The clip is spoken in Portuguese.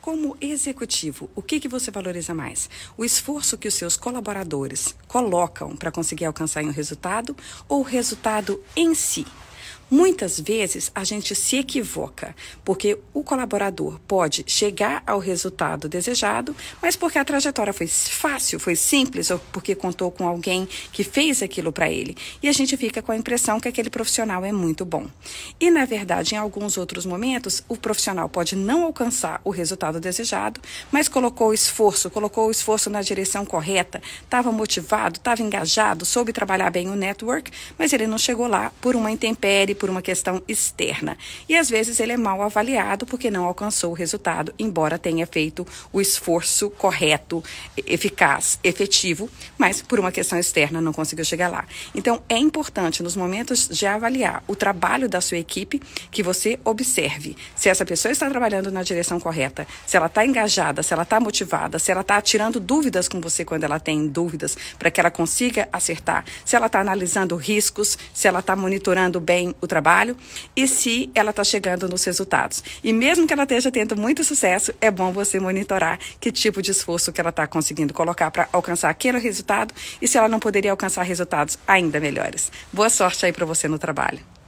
Como executivo, o que, que você valoriza mais? O esforço que os seus colaboradores colocam para conseguir alcançar um resultado ou o resultado em si? Muitas vezes a gente se equivoca, porque o colaborador pode chegar ao resultado desejado, mas porque a trajetória foi fácil, foi simples, ou porque contou com alguém que fez aquilo para ele. E a gente fica com a impressão que aquele profissional é muito bom. E, na verdade, em alguns outros momentos, o profissional pode não alcançar o resultado desejado, mas colocou o esforço, colocou o esforço na direção correta, estava motivado, estava engajado, soube trabalhar bem o network, mas ele não chegou lá por uma intempérie por uma questão externa. E às vezes ele é mal avaliado porque não alcançou o resultado, embora tenha feito o esforço correto, eficaz, efetivo, mas por uma questão externa não conseguiu chegar lá. Então é importante nos momentos de avaliar o trabalho da sua equipe que você observe se essa pessoa está trabalhando na direção correta, se ela está engajada, se ela está motivada, se ela está tirando dúvidas com você quando ela tem dúvidas, para que ela consiga acertar, se ela está analisando riscos, se ela está monitorando bem o trabalho e se ela está chegando nos resultados. E mesmo que ela esteja tendo muito sucesso, é bom você monitorar que tipo de esforço que ela está conseguindo colocar para alcançar aquele resultado e se ela não poderia alcançar resultados ainda melhores. Boa sorte aí para você no trabalho.